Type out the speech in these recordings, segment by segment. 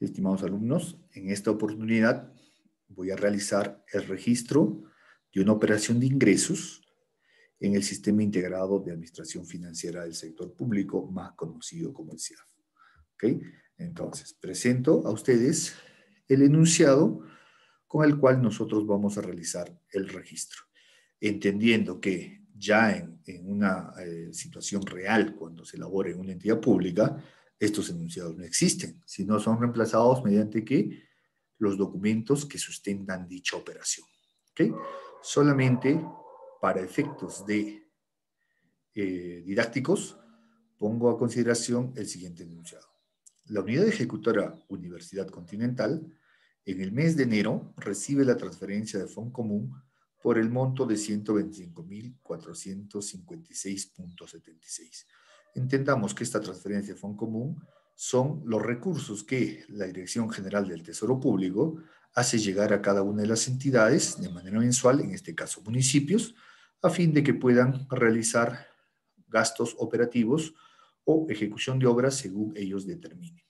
Estimados alumnos, en esta oportunidad voy a realizar el registro de una operación de ingresos en el Sistema Integrado de Administración Financiera del Sector Público, más conocido como el CIAF. ¿Okay? Entonces, presento a ustedes el enunciado con el cual nosotros vamos a realizar el registro, entendiendo que ya en, una eh, situación real, cuando se elabore en una entidad pública, estos enunciados no existen, sino son reemplazados mediante que los documentos que sustentan dicha operación. Solamente para efectos de eh, didácticos pongo a consideración el siguiente enunciado. La unidad ejecutora Universidad Continental en el mes de enero recibe la transferencia de Fondo Común por el monto de 125.456.76 entendamos que esta transferencia de fondo común son los recursos que la Dirección General del Tesoro Público hace llegar a cada una de las entidades de manera mensual, en este caso municipios, a fin de que puedan realizar gastos operativos o ejecución de obras según ellos determinen.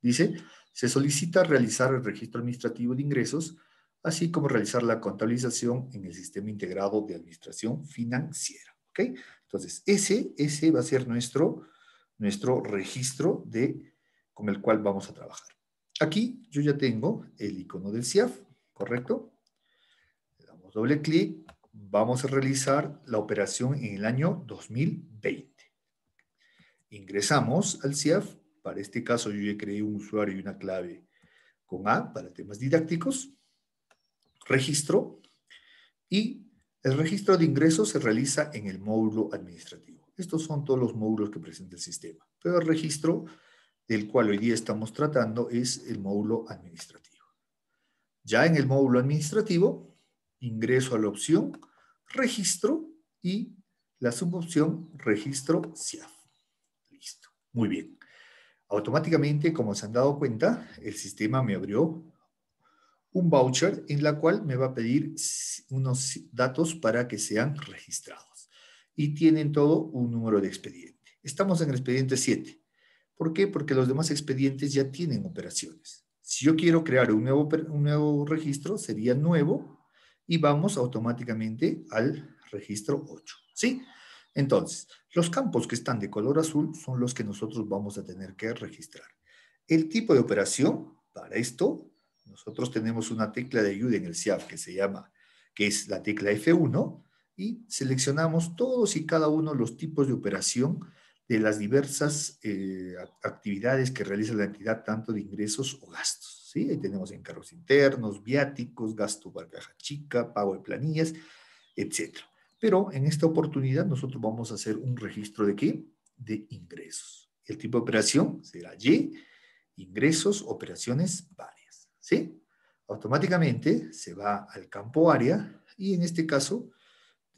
Dice, se solicita realizar el registro administrativo de ingresos, así como realizar la contabilización en el sistema integrado de administración financiera. ¿ok? Entonces, ese, ese va a ser nuestro, nuestro registro de, con el cual vamos a trabajar. Aquí yo ya tengo el icono del CIAF, ¿correcto? Le damos doble clic, vamos a realizar la operación en el año 2020. Ingresamos al CIAF, para este caso yo ya creé un usuario y una clave con A para temas didácticos, registro y el registro de ingresos se realiza en el módulo administrativo. Estos son todos los módulos que presenta el sistema, pero el registro del cual hoy día estamos tratando es el módulo administrativo. Ya en el módulo administrativo, ingreso a la opción registro y la subopción registro CIAF. Listo. Muy bien. Automáticamente, como se han dado cuenta, el sistema me abrió un voucher en la cual me va a pedir unos datos para que sean registrados. Y tienen todo un número de expediente. Estamos en el expediente 7. ¿Por qué? Porque los demás expedientes ya tienen operaciones. Si yo quiero crear un nuevo, un nuevo registro, sería nuevo y vamos automáticamente al registro 8. ¿Sí? Entonces, los campos que están de color azul son los que nosotros vamos a tener que registrar. El tipo de operación para esto nosotros tenemos una tecla de ayuda en el CIAF que se llama, que es la tecla F1, y seleccionamos todos y cada uno los tipos de operación de las diversas eh, actividades que realiza la entidad, tanto de ingresos o gastos. ¿sí? Ahí tenemos encargos internos, viáticos, gasto para caja chica, pago de planillas, etc. Pero en esta oportunidad nosotros vamos a hacer un registro de qué? De ingresos. El tipo de operación será Y, ingresos, operaciones, varias. ¿sí? Automáticamente se va al campo área y en este caso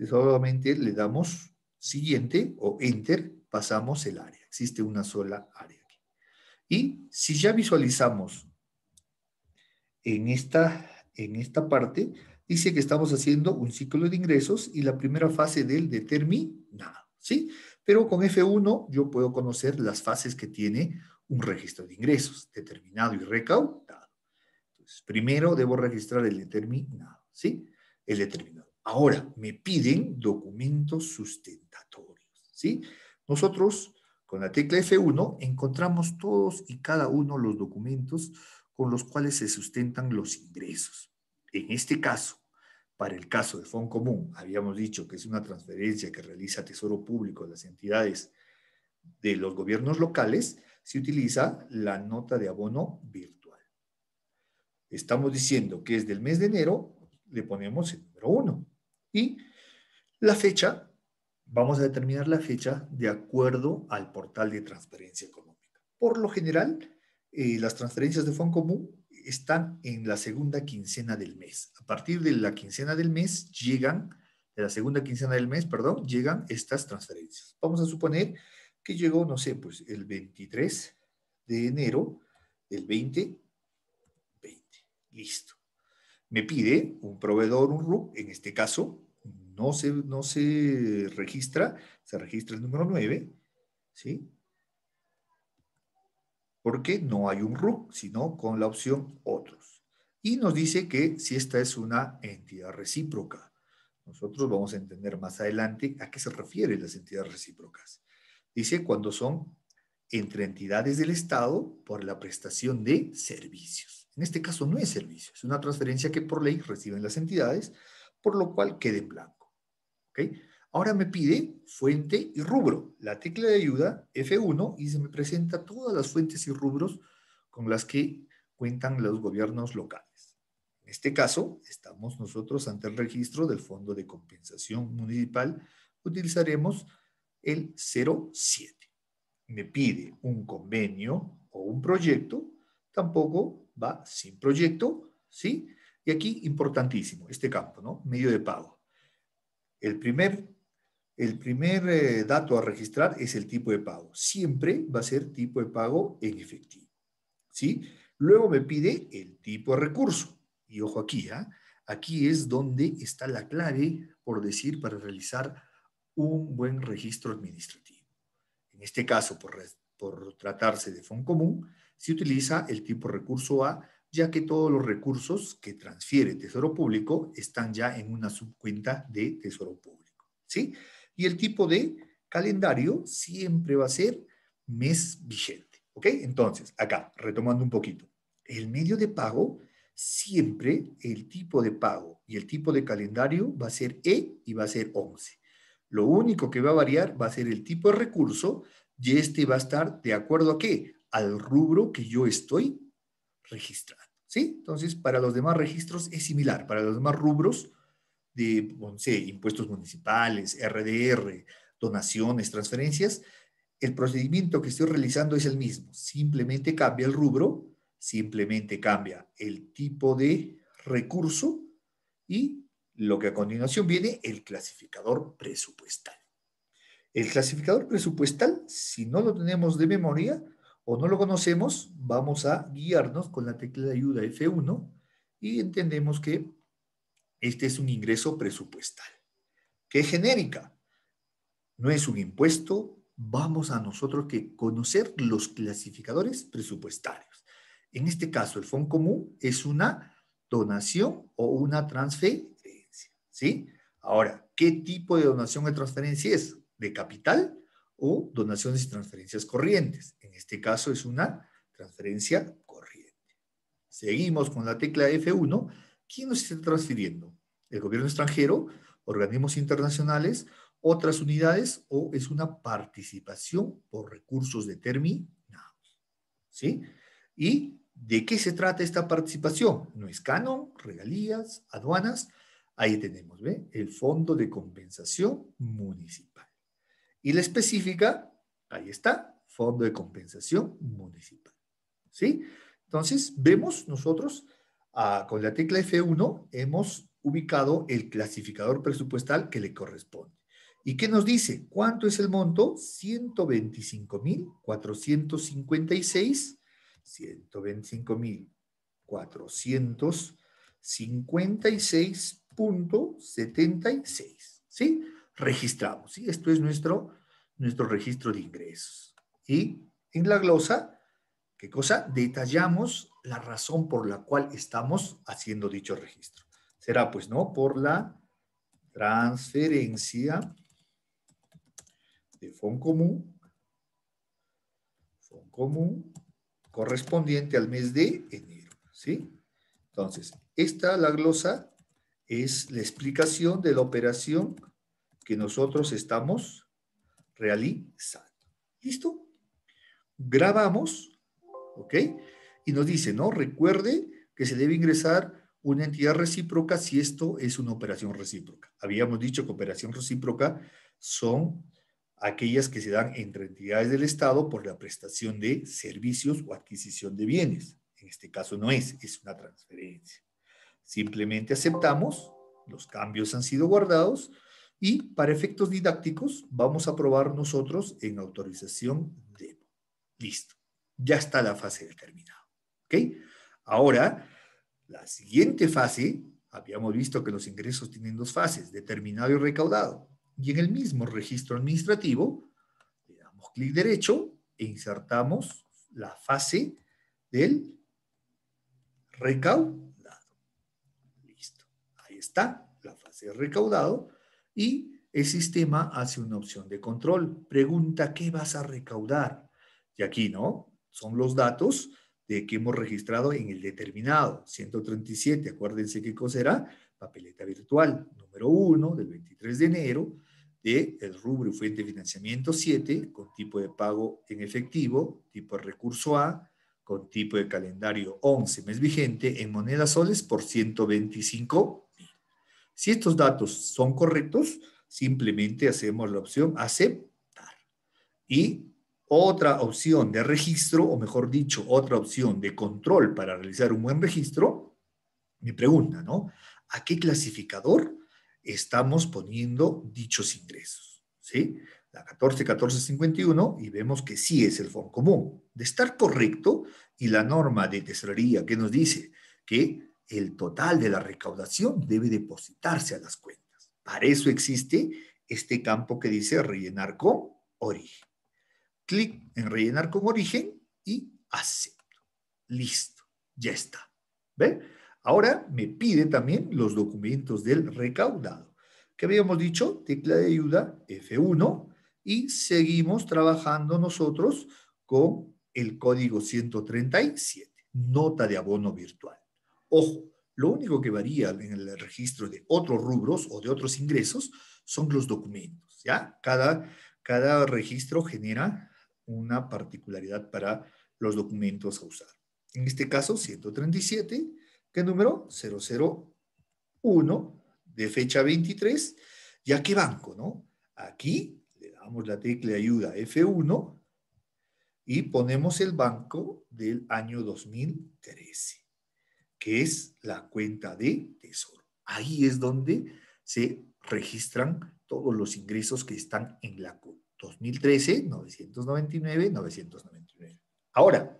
solamente le damos siguiente o enter, pasamos el área. Existe una sola área aquí. Y si ya visualizamos en esta, en esta parte, dice que estamos haciendo un ciclo de ingresos y la primera fase del determinado, ¿sí? Pero con F1 yo puedo conocer las fases que tiene un registro de ingresos, determinado y recaudado. Pues, primero debo registrar el determinado, ¿sí? El determinado. Ahora, me piden documentos sustentatorios, Nosotros, con la tecla F1, encontramos todos y cada uno los documentos con los cuales se sustentan los ingresos. En este caso, para el caso de Fondo Común, habíamos dicho que es una transferencia que realiza Tesoro Público a las entidades de los gobiernos locales, se utiliza la nota de abono virtual Estamos diciendo que es del mes de enero le ponemos el número 1. Y la fecha, vamos a determinar la fecha de acuerdo al portal de transferencia económica. Por lo general, eh, las transferencias de fondo común están en la segunda quincena del mes. A partir de la quincena del mes llegan, de la segunda quincena del mes, perdón, llegan estas transferencias. Vamos a suponer que llegó, no sé, pues el 23 de enero, el 20, Listo. Me pide un proveedor, un RUC en este caso no se, no se registra, se registra el número 9, ¿sí? Porque no hay un RUC sino con la opción otros. Y nos dice que si esta es una entidad recíproca. Nosotros vamos a entender más adelante a qué se refieren las entidades recíprocas. Dice cuando son entre entidades del Estado por la prestación de servicios. En este caso no es servicio, es una transferencia que por ley reciben las entidades, por lo cual queda en blanco. ¿Okay? Ahora me pide fuente y rubro. La tecla de ayuda F1 y se me presenta todas las fuentes y rubros con las que cuentan los gobiernos locales. En este caso, estamos nosotros ante el registro del Fondo de Compensación Municipal. Utilizaremos el 07. Me pide un convenio o un proyecto tampoco va sin proyecto, ¿sí? Y aquí, importantísimo, este campo, ¿no? Medio de pago. El primer, el primer eh, dato a registrar es el tipo de pago. Siempre va a ser tipo de pago en efectivo, ¿sí? Luego me pide el tipo de recurso. Y ojo aquí, ¿ah? Aquí es donde está la clave, por decir, para realizar un buen registro administrativo. En este caso, por, por tratarse de fondo común, se utiliza el tipo recurso A, ya que todos los recursos que transfiere Tesoro Público están ya en una subcuenta de Tesoro Público. ¿sí? Y el tipo de calendario siempre va a ser mes vigente. ¿Ok? Entonces, acá, retomando un poquito, el medio de pago, siempre el tipo de pago y el tipo de calendario va a ser E y va a ser 11. Lo único que va a variar va a ser el tipo de recurso y este va a estar de acuerdo a qué? al rubro que yo estoy registrando. ¿sí? Entonces, para los demás registros es similar, para los demás rubros de no sé, impuestos municipales, RDR, donaciones, transferencias, el procedimiento que estoy realizando es el mismo. Simplemente cambia el rubro, simplemente cambia el tipo de recurso y lo que a continuación viene, el clasificador presupuestal. El clasificador presupuestal, si no lo tenemos de memoria, o no lo conocemos, vamos a guiarnos con la tecla de ayuda F1 y entendemos que este es un ingreso presupuestal, ¿Qué genérica. No es un impuesto, vamos a nosotros que conocer los clasificadores presupuestarios. En este caso, el fondo común es una donación o una transferencia, ¿sí? Ahora, ¿qué tipo de donación o transferencia es? ¿De capital? o donaciones y transferencias corrientes. En este caso es una transferencia corriente. Seguimos con la tecla F1. ¿Quién nos está transfiriendo? ¿El gobierno extranjero, organismos internacionales, otras unidades o es una participación por recursos determinados? ¿Sí? ¿Y de qué se trata esta participación? No es canon, regalías, aduanas. Ahí tenemos, ¿ve? El Fondo de Compensación Municipal. Y la específica, ahí está, Fondo de Compensación Municipal. ¿Sí? Entonces, vemos nosotros ah, con la tecla F1 hemos ubicado el clasificador presupuestal que le corresponde. ¿Y qué nos dice? ¿Cuánto es el monto? 125.456. 125.456.76. ¿Sí? registramos. ¿sí? Esto es nuestro, nuestro registro de ingresos. Y en la glosa, ¿qué cosa? Detallamos la razón por la cual estamos haciendo dicho registro. Será pues, ¿no? Por la transferencia de fondo común, fondo común correspondiente al mes de enero, ¿sí? Entonces, esta, la glosa, es la explicación de la operación que nosotros estamos realizando. ¿Listo? Grabamos, ¿ok? Y nos dice, ¿no? Recuerde que se debe ingresar una entidad recíproca si esto es una operación recíproca. Habíamos dicho que operación recíproca son aquellas que se dan entre entidades del Estado por la prestación de servicios o adquisición de bienes. En este caso no es, es una transferencia. Simplemente aceptamos, los cambios han sido guardados y para efectos didácticos vamos a probar nosotros en autorización demo. Listo. Ya está la fase determinado ¿Ok? Ahora, la siguiente fase, habíamos visto que los ingresos tienen dos fases, determinado y recaudado. Y en el mismo registro administrativo, le damos clic derecho e insertamos la fase del recaudado. Listo. Ahí está la fase de recaudado y el sistema hace una opción de control. Pregunta, ¿qué vas a recaudar? Y aquí, ¿no? Son los datos de que hemos registrado en el determinado. 137, acuérdense qué cosa era, papeleta virtual, número 1 del 23 de enero, de el rubro fuente de financiamiento 7, con tipo de pago en efectivo, tipo de recurso A, con tipo de calendario 11, mes vigente, en monedas soles por 125 si estos datos son correctos, simplemente hacemos la opción aceptar. Y otra opción de registro, o mejor dicho, otra opción de control para realizar un buen registro, me pregunta, ¿no? ¿A qué clasificador estamos poniendo dichos ingresos? ¿Sí? La 141451 y vemos que sí es el fondo común. De estar correcto y la norma de tesorería que nos dice que el total de la recaudación debe depositarse a las cuentas. Para eso existe este campo que dice rellenar con origen. Clic en rellenar con origen y acepto. Listo, ya está. ¿Ven? Ahora me pide también los documentos del recaudado. que habíamos dicho? Tecla de ayuda F1 y seguimos trabajando nosotros con el código 137, nota de abono virtual. Ojo, lo único que varía en el registro de otros rubros o de otros ingresos son los documentos, ¿ya? Cada, cada registro genera una particularidad para los documentos a usar. En este caso, 137, ¿qué número? 001, de fecha 23, ya qué banco, no? Aquí le damos la tecla ayuda F1 y ponemos el banco del año 2013 que es la cuenta de tesoro. Ahí es donde se registran todos los ingresos que están en la 2013, 999, 999. Ahora,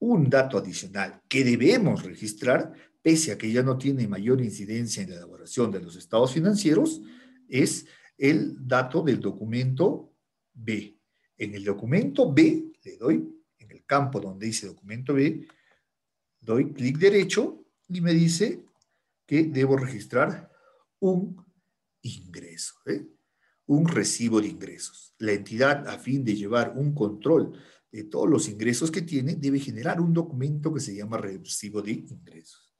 un dato adicional que debemos registrar, pese a que ya no tiene mayor incidencia en la elaboración de los estados financieros, es el dato del documento B. En el documento B, le doy en el campo donde dice documento B, Doy clic derecho y me dice que debo registrar un ingreso, ¿eh? un recibo de ingresos. La entidad, a fin de llevar un control de todos los ingresos que tiene, debe generar un documento que se llama recibo de ingresos.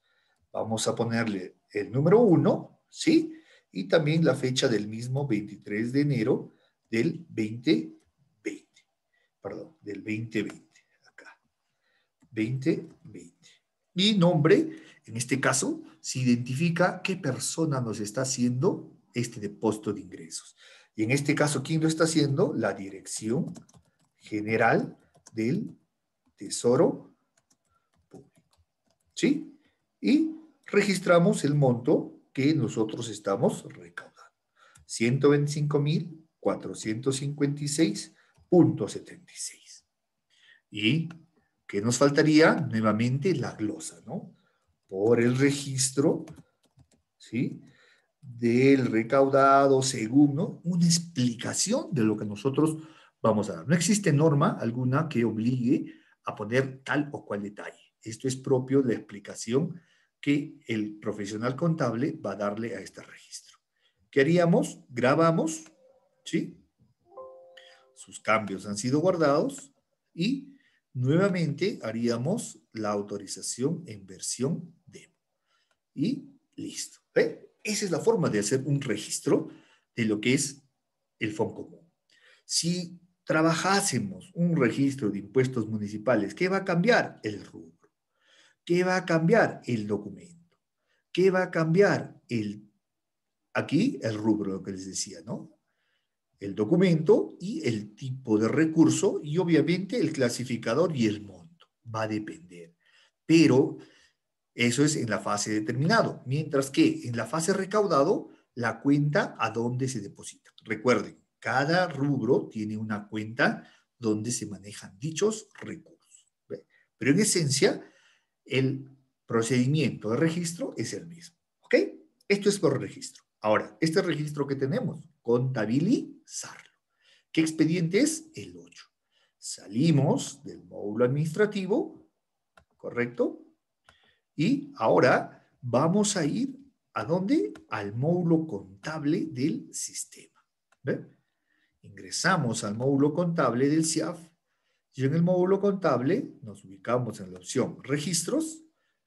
Vamos a ponerle el número 1, ¿sí? Y también la fecha del mismo 23 de enero del 2020. Perdón, del 2020, acá. 2020. Mi nombre, en este caso, se identifica qué persona nos está haciendo este depósito de ingresos. Y en este caso, ¿quién lo está haciendo? La Dirección General del Tesoro Público. ¿Sí? Y registramos el monto que nosotros estamos recaudando. 125.456.76. Y ¿Qué nos faltaría nuevamente la glosa, ¿no? Por el registro, ¿sí? Del recaudado según, ¿no? Una explicación de lo que nosotros vamos a dar. No existe norma alguna que obligue a poner tal o cual detalle. Esto es propio de la explicación que el profesional contable va a darle a este registro. ¿Qué haríamos? Grabamos, ¿sí? Sus cambios han sido guardados y Nuevamente haríamos la autorización en versión demo. Y listo. Esa es la forma de hacer un registro de lo que es el form común. Si trabajásemos un registro de impuestos municipales, ¿qué va a cambiar? El rubro. ¿Qué va a cambiar? El documento. ¿Qué va a cambiar? El, aquí el rubro, lo que les decía, ¿no? el documento y el tipo de recurso y obviamente el clasificador y el monto. Va a depender. Pero eso es en la fase determinado, mientras que en la fase recaudado, la cuenta a dónde se deposita. Recuerden, cada rubro tiene una cuenta donde se manejan dichos recursos. Pero en esencia, el procedimiento de registro es el mismo. ¿Ok? Esto es por registro. Ahora, este registro que tenemos contabilizarlo. ¿Qué expediente es? El 8. Salimos del módulo administrativo, ¿correcto? Y ahora vamos a ir a dónde? Al módulo contable del sistema. ¿Ve? Ingresamos al módulo contable del CIAF y en el módulo contable nos ubicamos en la opción registros,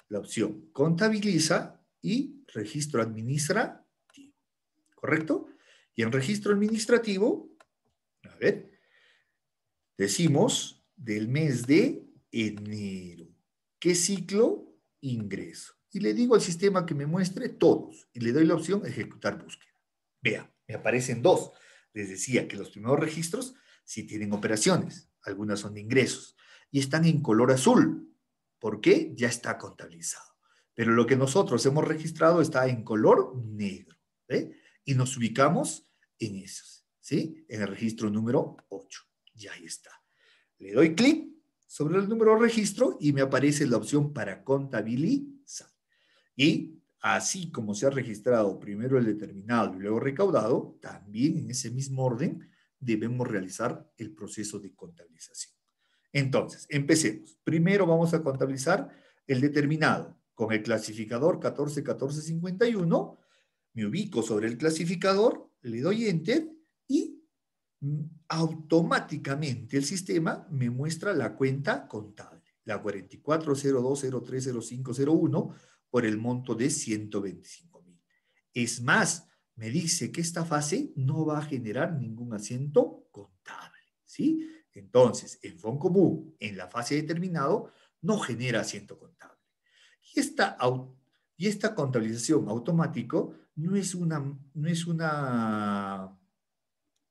la opción contabiliza y registro administrativo. ¿Correcto? Y en registro administrativo, a ver, decimos del mes de enero. ¿Qué ciclo? Ingreso. Y le digo al sistema que me muestre todos. Y le doy la opción ejecutar búsqueda. Vea, me aparecen dos. Les decía que los primeros registros sí tienen operaciones. Algunas son de ingresos. Y están en color azul. porque Ya está contabilizado. Pero lo que nosotros hemos registrado está en color negro y nos ubicamos en esos, ¿sí? En el registro número 8. Ya ahí está. Le doy clic sobre el número registro y me aparece la opción para contabilizar. Y así como se ha registrado primero el determinado y luego recaudado, también en ese mismo orden debemos realizar el proceso de contabilización. Entonces, empecemos. Primero vamos a contabilizar el determinado con el clasificador 141451 me ubico sobre el clasificador, le doy enter y mm, automáticamente el sistema me muestra la cuenta contable, la 4402030501 por el monto de 125 mil. Es más, me dice que esta fase no va a generar ningún asiento contable, ¿sí? Entonces, en fondo común, en la fase determinado, no genera asiento contable. Y esta, y esta contabilización automático no es una, no es una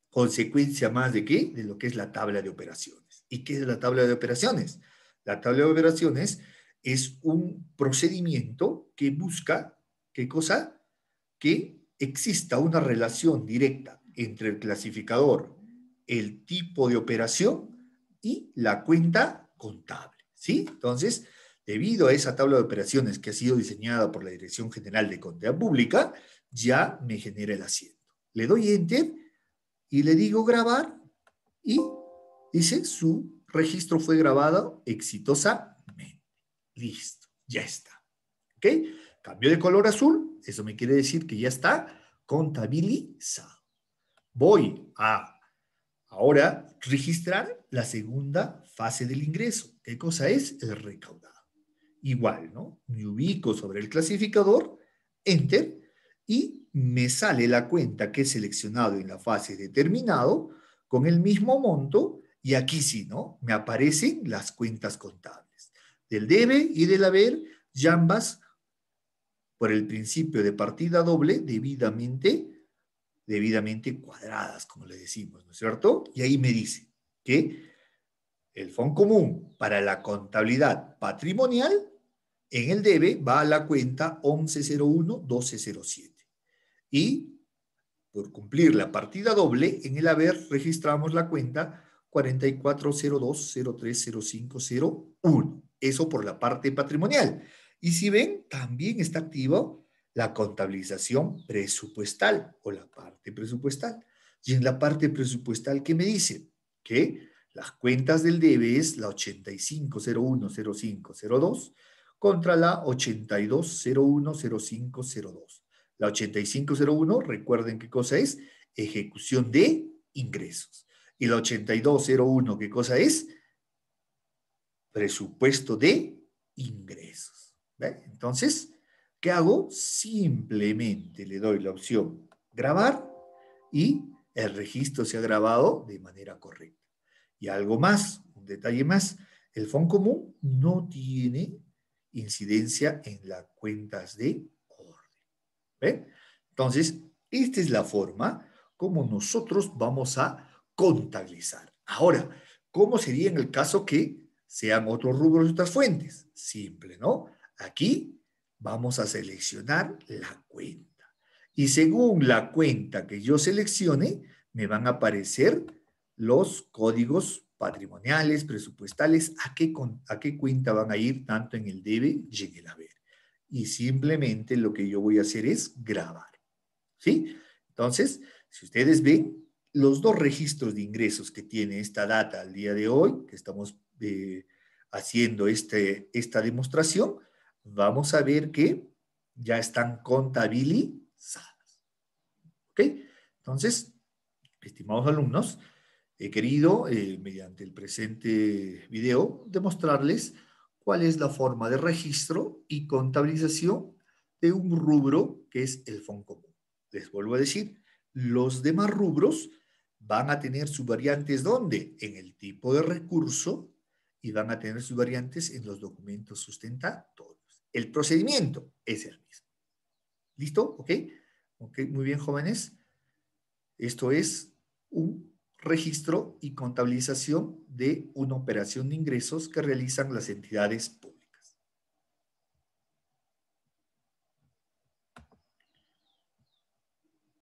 consecuencia más de qué? De lo que es la tabla de operaciones. ¿Y qué es la tabla de operaciones? La tabla de operaciones es un procedimiento que busca, ¿qué cosa? Que exista una relación directa entre el clasificador, el tipo de operación y la cuenta contable, ¿sí? Entonces, Debido a esa tabla de operaciones que ha sido diseñada por la Dirección General de Contabilidad Pública, ya me genera el asiento. Le doy Enter y le digo grabar y dice su registro fue grabado exitosamente. Listo, ya está. ¿Ok? Cambio de color azul, eso me quiere decir que ya está contabilizado. Voy a ahora registrar la segunda fase del ingreso. ¿Qué cosa es? El recaudado igual, ¿no? Me ubico sobre el clasificador, enter, y me sale la cuenta que he seleccionado en la fase determinado con el mismo monto, y aquí sí, ¿no? Me aparecen las cuentas contables. Del debe y del haber, ya ambas, por el principio de partida doble, debidamente, debidamente cuadradas, como le decimos, ¿no es cierto? Y ahí me dice que el fondo común para la contabilidad patrimonial en el debe va a la cuenta 1101-1207. Y por cumplir la partida doble, en el haber registramos la cuenta 4402 Eso por la parte patrimonial. Y si ven, también está activo la contabilización presupuestal o la parte presupuestal. Y en la parte presupuestal, ¿qué me dice? Que las cuentas del debe es la 85010502 contra la 82010502. La 8501, recuerden qué cosa es, ejecución de ingresos. Y la 8201, ¿qué cosa es? Presupuesto de ingresos. Entonces, ¿qué hago? Simplemente le doy la opción grabar y el registro se ha grabado de manera correcta. Y algo más, un detalle más, el Fondo Común no tiene incidencia en las cuentas de orden. Entonces, esta es la forma como nosotros vamos a contabilizar. Ahora, ¿cómo sería en el caso que sean otros rubros y otras fuentes? Simple, ¿no? Aquí vamos a seleccionar la cuenta. Y según la cuenta que yo seleccione, me van a aparecer los códigos patrimoniales, presupuestales, a qué, cuenta van a ir tanto en el debe y en el haber. Y simplemente lo que yo voy a hacer es grabar. ¿Sí? Entonces, si ustedes ven, los dos registros de ingresos que tiene esta data al día de hoy, que estamos eh, haciendo este, esta demostración, vamos a ver que ya están contabilizadas. ¿Ok? Entonces, estimados alumnos, He querido, eh, mediante el presente video, demostrarles cuál es la forma de registro y contabilización de un rubro que es el fondo común. Les vuelvo a decir, los demás rubros van a tener sus variantes ¿dónde? En el tipo de recurso y van a tener sus variantes en los documentos sustentatorios. El procedimiento es el mismo. ¿Listo? ¿Ok? Ok, muy bien, jóvenes. Esto es un registro y contabilización de una operación de ingresos que realizan las entidades públicas.